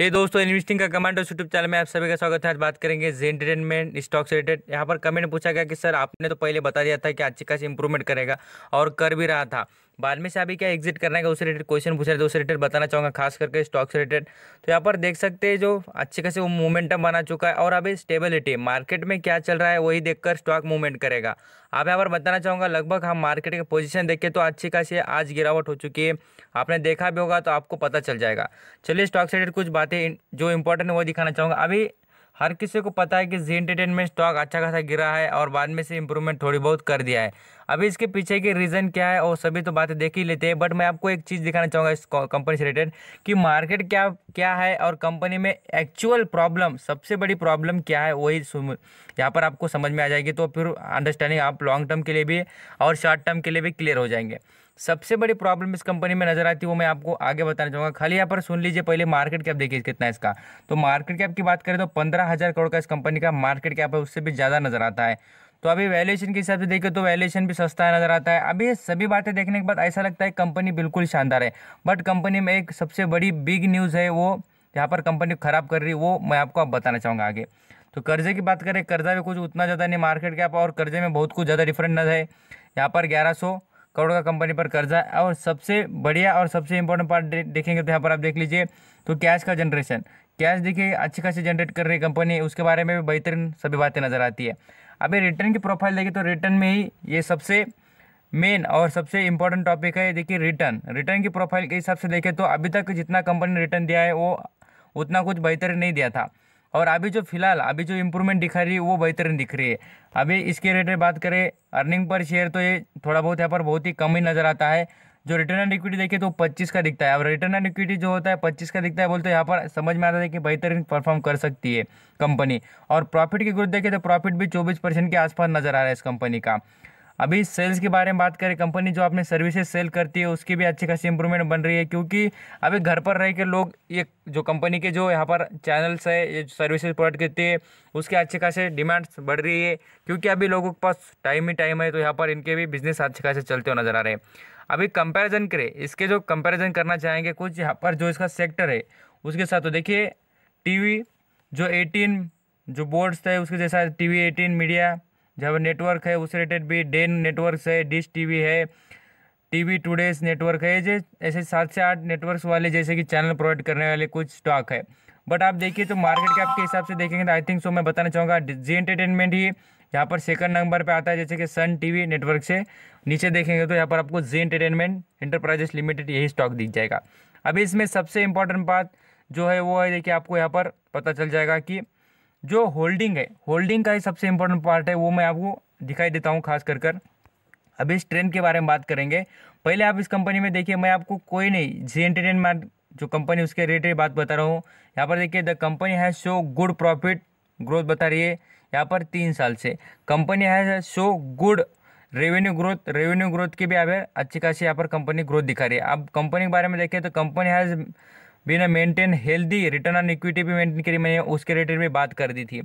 हे hey दोस्तों investing का commando YouTube channel में आप सभी का स्वागत है आज बात करेंगे जे एंटरटेनमेंट स्टॉक से रिलेटेड यहाँ पर कमेंट पूछा गया कि सर आपने तो पहले बता दिया था कि अच्छी खासी इंप्रूवमेंट करेगा और कर भी रहा था बाद में से अभी क्या एग्जिट करना है उससे रिलेटेड क्वेश्चन पूछ रहे थे उससे रिलेटेड बताना चाहूँगा खास करके स्टॉक से रिलेटेड तो यहाँ पर देख सकते हैं जो अच्छे खासे वो मोमेंटम बना चुका है और अभी स्टेबिलिटी मार्केट में क्या चल रहा है वही देखकर स्टॉक मूवमेंट करेगा आप यहाँ पर बताना चाहूँगा लगभग हम मार्केट की पोजीशन देखें तो अच्छी खासी आज गिरावट हो चुकी है आपने देखा भी होगा तो आपको पता चल जाएगा चलिए स्टॉक से रिलेटेड कुछ बातें जो इंपॉर्टेंट है वो दिखाना चाहूँगा अभी हर किसी को पता है कि जी एंटरटेनमेंट स्टॉक अच्छा खासा गिरा है और बाद में से इम्प्रूवमेंट थोड़ी बहुत कर दिया है अभी इसके पीछे के रीज़न क्या है और सभी तो बातें देख ही लेते हैं बट मैं आपको एक चीज़ दिखाना चाहूँगा इस कंपनी से रिलेटेड कि मार्केट क्या क्या है और कंपनी में एक्चुअल प्रॉब्लम सबसे बड़ी प्रॉब्लम क्या है वही यहाँ पर आपको समझ में आ जाएगी तो फिर अंडरस्टैंडिंग आप लॉन्ग टर्म के लिए भी और शॉर्ट टर्म के लिए भी क्लियर हो जाएंगे सबसे बड़ी प्रॉब्लम इस कंपनी में नजर आती है वो मैं आपको आगे बताना चाहूँगा खाली यहाँ पर सुन लीजिए पहले मार्केट कैप देखिए कितना है इसका तो मार्केट कैप की बात करें तो पंद्रह हज़ार करोड़ का इस कंपनी का मार्केट कैप है उससे भी ज़्यादा नजर आता है तो अभी वैल्यूएशन के हिसाब से देखिए तो वैल्यूएशन भी सस्ता है नज़र आता है अभी सभी बातें देखने के बाद ऐसा लगता है कंपनी बिल्कुल शानदार है बट कंपनी में एक सबसे बड़ी बिग न्यूज़ है वो यहाँ पर कंपनी ख़राब कर रही है वो मैं आपको अब बताना चाहूँगा आगे तो कर्जे की बात करें कर्जा भी कुछ उतना ज़्यादा नहीं मार्केट कैप और कर्जे में बहुत कुछ ज़्यादा डिफरेंट नजर है यहाँ पर ग्यारह करोड़ का कंपनी पर कर्जा है और सबसे बढ़िया और सबसे इंपॉर्टेंट पार्ट देखेंगे तो यहाँ पर आप देख लीजिए तो कैश का जनरेशन कैश देखिए अच्छी खासी जनरेट कर रही कंपनी उसके बारे में भी बेहतरीन सभी बातें नज़र आती है अभी रिटर्न की प्रोफाइल देखिए तो रिटर्न में ही ये सबसे मेन और सबसे इंपॉर्टेंट टॉपिक है देखिए रिटर्न रिटर्न की प्रोफाइल के हिसाब से देखें तो अभी तक जितना कंपनी ने रिटर्न दिया है वो उतना कुछ बेहतर नहीं दिया था और अभी जो फिलहाल अभी जो इम्प्रूवमेंट दिखा रही है वो बेहतरीन दिख रही है अभी इसके रेट बात करें अर्निंग पर शेयर तो ये थोड़ा बहुत यहाँ पर बहुत ही कम ही नज़र आता है जो रिटर्न एंड इक्विटी देखिए तो 25 का दिखता है अब रिटर्न एंड इक्विटी जो होता है 25 का दिखता है बोलते यहाँ पर समझ में आता है कि बेहतरीन परफॉर्म कर सकती है कंपनी और प्रॉफिट की ग्रोथ देखिए तो प्रॉफिट भी 24 परसेंट के आसपास नजर आ रहा है इस कंपनी का अभी सेल्स के बारे में बात करें कंपनी जो आपने सर्विसेज सेल करती है उसकी भी अच्छी खासी इंप्रूवमेंट बन रही है क्योंकि अभी घर पर रह के लोग ये जो कंपनी के जो यहाँ पर चैनल्स है ये सर्विसेज प्रोवाइड करती है उसके अच्छे खासे डिमांड्स बढ़ रही है क्योंकि अभी लोगों के पास टाइम ही टाइम है तो यहाँ पर इनके भी बिजनेस अच्छे खासे चलते हुए नज़र आ रहे हैं अभी कंपेरिजन करें इसके जो कंपेरिजन करना चाहेंगे कुछ यहाँ पर जो इसका सेक्टर है उसके साथ तो देखिए टी जो एटीन जो बोर्ड्स थे उसके जैसा टी वी मीडिया जब नेटवर्क है उस रिलेटेड भी डेन नेटवर्क है डिश टीवी है टीवी टूडेज नेटवर्क है जो ऐसे सात से आठ नेटवर्क्स वाले जैसे कि चैनल प्रोवाइड करने वाले कुछ स्टॉक है बट आप देखिए तो मार्केट कैप के हिसाब से देखेंगे तो आई थिंक सो मैं बताना चाहूँगा जी एंटरटेनमेंट ही यहाँ पर सेकंड नंबर पे आता है जैसे कि सन टीवी नेटवर्क से नीचे देखेंगे तो यहाँ पर आपको जी एंटरटेनमेंट इंटरप्राइजेस लिमिटेड यही स्टॉक दिख जाएगा अभी इसमें सबसे इंपॉर्टेंट बात जो है वो है देखिए आपको यहाँ पर पता चल जाएगा कि जो होल्डिंग है होल्डिंग का ही सबसे इम्पोर्टेंट पार्ट है वो मैं आपको दिखाई देता हूँ खास कर कर अब इस ट्रेन के बारे में बात करेंगे पहले आप इस कंपनी में देखिए मैं आपको कोई नहीं जी एंटरटेनमेंट जो कंपनी उसके रेट बात बता रहा हूँ यहाँ पर देखिए द कंपनी है शो गुड प्रॉफिट ग्रोथ बता रही है यहाँ पर तीन साल से कंपनी है show good revenue growth revenue growth की भी यहाँ अच्छी खासी यहाँ पर कंपनी ग्रोथ दिखा रही है अब कंपनी के बारे में देखिए तो company has been maintain healthy return on equity भी मेंटेन करी मैंने उसके रिलेटेड भी बात कर दी थी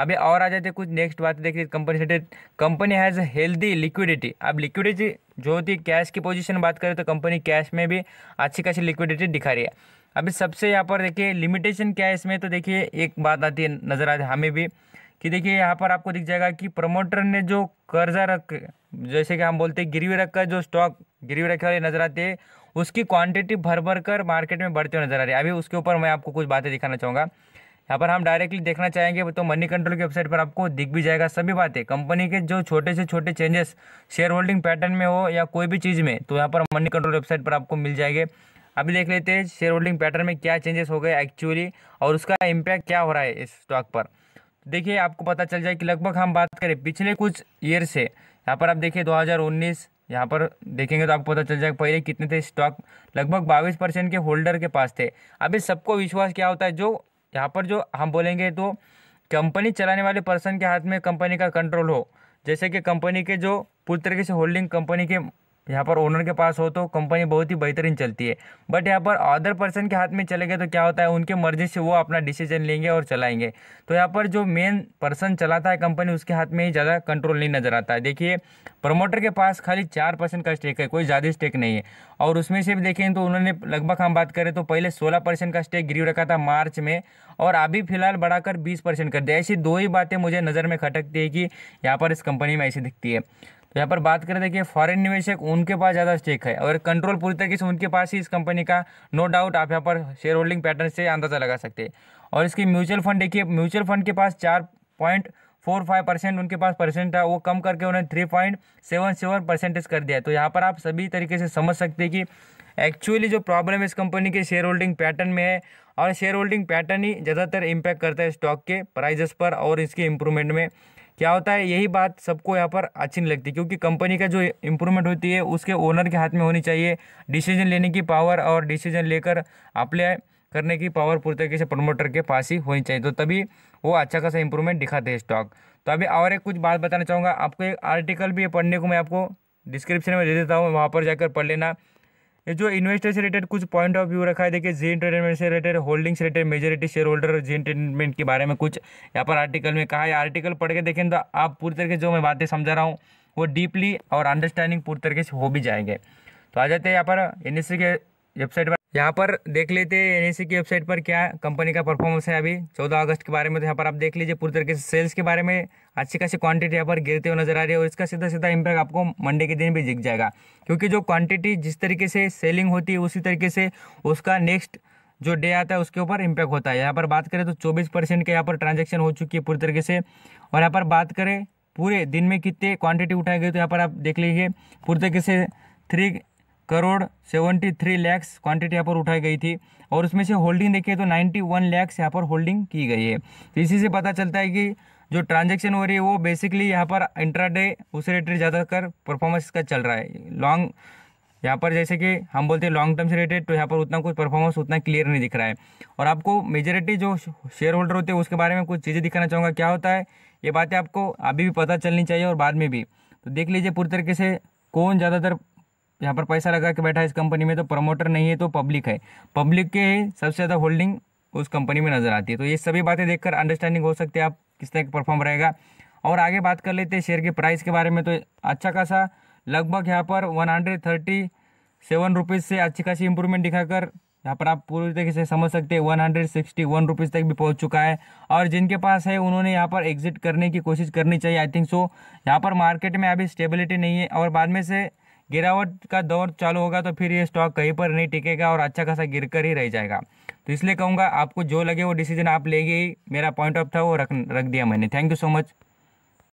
अभी और आ जाते कुछ नेक्स्ट बात देखिए company related company has healthy liquidity अब लिक्विडिटी जो होती है कैश की पोजीशन बात करें तो कंपनी कैश में भी अच्छी खासी लिक्विडिटी दिखा रही है अभी सबसे यहाँ पर देखिए लिमिटेशन क्या है इसमें तो देखिए एक बात आती है नज़र आती है हमें भी कि देखिए यहाँ पर आपको दिख जाएगा कि प्रमोटर ने जो कर्जा रख जैसे कि हम बोलते हैं गिरवी रखकर जो स्टॉक गिरवी रखे वाले नजर आते हैं उसकी क्वांटिटी भर भर कर मार्केट में बढ़ती नजर आ रही है अभी उसके ऊपर मैं आपको कुछ बातें दिखाना चाहूँगा यहाँ पर हम डायरेक्टली देखना चाहेंगे तो मनी कंट्रोल की वेबसाइट पर आपको दिख भी जाएगा सभी बातें कंपनी के जो छोटे से छोटे चेंजेस शेयर होल्डिंग पैटर्न में हो या कोई भी चीज़ में तो यहाँ पर मनी कंट्रोल वेबसाइट पर आपको मिल जाएंगे अभी देख लेते हैं शेयर होल्डिंग पैटर्न में क्या चेंजेस हो गए एक्चुअली और उसका इम्पैक्ट क्या हो रहा है इस स्टॉक पर देखिए आपको पता चल जाए कि लगभग हम बात करें पिछले कुछ ईयर से यहाँ पर आप देखिए 2019 यहाँ पर देखेंगे तो आपको पता चल जाएगा पहले कितने थे स्टॉक लगभग बाईस परसेंट के होल्डर के पास थे अभी सबको विश्वास क्या होता है जो यहाँ पर जो हम बोलेंगे तो कंपनी चलाने वाले पर्सन के हाथ में कंपनी का कंट्रोल हो जैसे कि कंपनी के जो पूरी तरीके से होल्डिंग कंपनी के यहाँ पर ओनर के पास हो तो कंपनी बहुत ही बेहतरीन चलती है बट यहाँ पर अदर पर्सन के हाथ में चले गए तो क्या होता है उनके मर्जी से वो अपना डिसीजन लेंगे और चलाएंगे तो यहाँ पर जो मेन पर्सन चलाता है कंपनी उसके हाथ में ही ज़्यादा कंट्रोल नहीं नज़र आता है देखिए प्रमोटर के पास खाली चार परसेंट का स्टेक है कोई ज़्यादा स्टेक नहीं है और उसमें से भी देखें तो उन्होंने लगभग हम बात करें तो पहले सोलह परसेंट का स्टेक गिरी रखा था मार्च में और अभी फिलहाल बढ़ाकर बीस परसेंट कर दिया ऐसी दो ही बातें मुझे नज़र में खटकती है कि यहाँ पर इस कंपनी में ऐसी दिखती है तो यहाँ पर बात करें देखिए फॉरेन निवेशक उनके पास ज़्यादा स्टेक है और कंट्रोल पूरी तरीके से उनके पास ही इस कंपनी का नो डाउट आप यहाँ पर शेयर होल्डिंग पैटर्न से अंदाज़ा लगा सकते हैं और इसकी म्यूचुअल फंड देखिए म्यूचुअल फंड के पास चार पॉइंट फोर फाइव परसेंट उनके पास परसेंट था वो कम करके उन्हें three point seven seven percentage कर दिया तो यहाँ पर आप सभी तरीके से समझ सकते हैं कि एक्चुअली जो प्रॉब्लम इस कंपनी के शेयर होल्डिंग पैटर्न में है और शेयर होल्डिंग पैटर्न ही ज़्यादातर इम्पैक्ट करता है स्टॉक के प्राइजेस पर और इसके इम्प्रूवमेंट में क्या होता है यही बात सबको यहाँ पर अच्छी नहीं लगती क्योंकि कंपनी का जो इम्प्रूवमेंट होती है उसके ओनर के हाथ में होनी चाहिए डिसीजन लेने की पावर और डिसीजन लेकर अप्लाई करने की पावर पूरी तरीके से प्रमोटर के पास ही होनी चाहिए तो तभी वो अच्छा खासा इंप्रूवमेंट दिखाते हैं स्टॉक तो अभी और एक कुछ बात बताना चाहूँगा आपको एक आर्टिकल भी पढ़ने को मैं आपको डिस्क्रिप्शन में दे देता हूँ वहाँ पर जाकर पढ़ लेना जो इन्वेस्टर से रिलेटेड कुछ पॉइंट ऑफ व्यू रखा है देखिए जी इंटरटेनमेंट से रिलेटेड होल्डिंग से related majority share holder Zee entertainment के बारे में कुछ यहाँ पर आर्टिकल में कहा है आर्टिकल पढ़ के देखें तो आप पूरी तरीके जो मैं बातें समझा रहा हूँ वो डीपली और अंडरस्टैंडिंग पूरी तरीके से हो भी जाएंगे तो आ जाते हैं यहाँ पर एन के वेबसाइट पर यहाँ पर देख लेते हैं एन की वेबसाइट पर क्या कंपनी का परफॉर्मेंस है अभी 14 अगस्त के बारे में तो यहाँ पर आप देख लीजिए पूरी तरीके से सेल्स के बारे में अच्छी खासी क्वांटिटी यहाँ पर गिरते हुए नजर आ रही है और इसका सीधा सीधा इम्पैक्ट आपको मंडे के दिन भी दिख जाएगा क्योंकि जो क्वांटिटी जिस तरीके से सेलिंग होती है उसी तरीके से उसका नेक्स्ट जो डे आता है उसके ऊपर इम्पैक्ट होता है यहाँ पर बात करें तो चौबीस परसेंट के यहाँ पर ट्रांजेक्शन हो चुकी है पूरी तरीके से और यहाँ पर बात करें पूरे दिन में कितने क्वान्टिटी उठाई गई तो यहाँ पर आप देख लीजिए पूरी तरीके से three crore seventy three lakhs quantity यहाँ पर उठाई गई थी और उसमें से होल्डिंग देखिए तो नाइन्टी वन लैक्स यहाँ पर होल्डिंग की गई है तो इसी से पता चलता है कि जो ट्रांजेक्शन हो रही है वो बेसिकली यहाँ पर इंट्राडे उस रेटेड ज़्यादातर परफॉर्मेंस का चल रहा है लॉन्ग यहाँ पर जैसे कि हम बोलते हैं लॉन्ग टर्म से रिलेटेड तो यहाँ पर उतना कुछ परफॉर्मेंस उतना क्लियर नहीं दिख रहा है और आपको मेजोरिटी जो शेयर होल्डर होते हैं उसके बारे में कुछ चीज़ें दिखाना चाहूँगा क्या होता है ये बातें आपको अभी भी पता चलनी चाहिए और बाद में भी तो देख लीजिए पूरी तरीके से कौन ज़्यादातर यहाँ पर पैसा लगा के बैठा है इस कंपनी में तो प्रमोटर नहीं है तो पब्लिक है पब्लिक के सबसे ज़्यादा होल्डिंग उस कंपनी में नज़र आती है तो ये सभी बातें देखकर अंडरस्टैंडिंग हो सकती है आप किस तरह का परफॉर्म रहेगा और आगे बात कर लेते हैं शेयर के प्राइस के बारे में तो अच्छा खासा लगभग यहाँ पर one hundred thirty seven rupees से अच्छी खासी इंप्रूवमेंट दिखाकर यहाँ पर आप पूरी तरीके से समझ सकते हैं one hundred sixty one rupees तक भी पहुँच चुका है और जिनके पास है उन्होंने यहाँ पर एग्जिट करने की कोशिश करनी चाहिए आई थिंक सो यहाँ पर मार्केट में अभी स्टेबिलिटी नहीं है और बाद में से गिरावट का दौर चालू होगा तो फिर ये स्टॉक कहीं पर नहीं टिकेगा और अच्छा खासा गिर कर ही रह जाएगा तो इसलिए कहूँगा आपको जो लगे वो डिसीजन आप लेगी मेरा पॉइंट ऑफ था वो रख रख दिया मैंने थैंक यू सो मच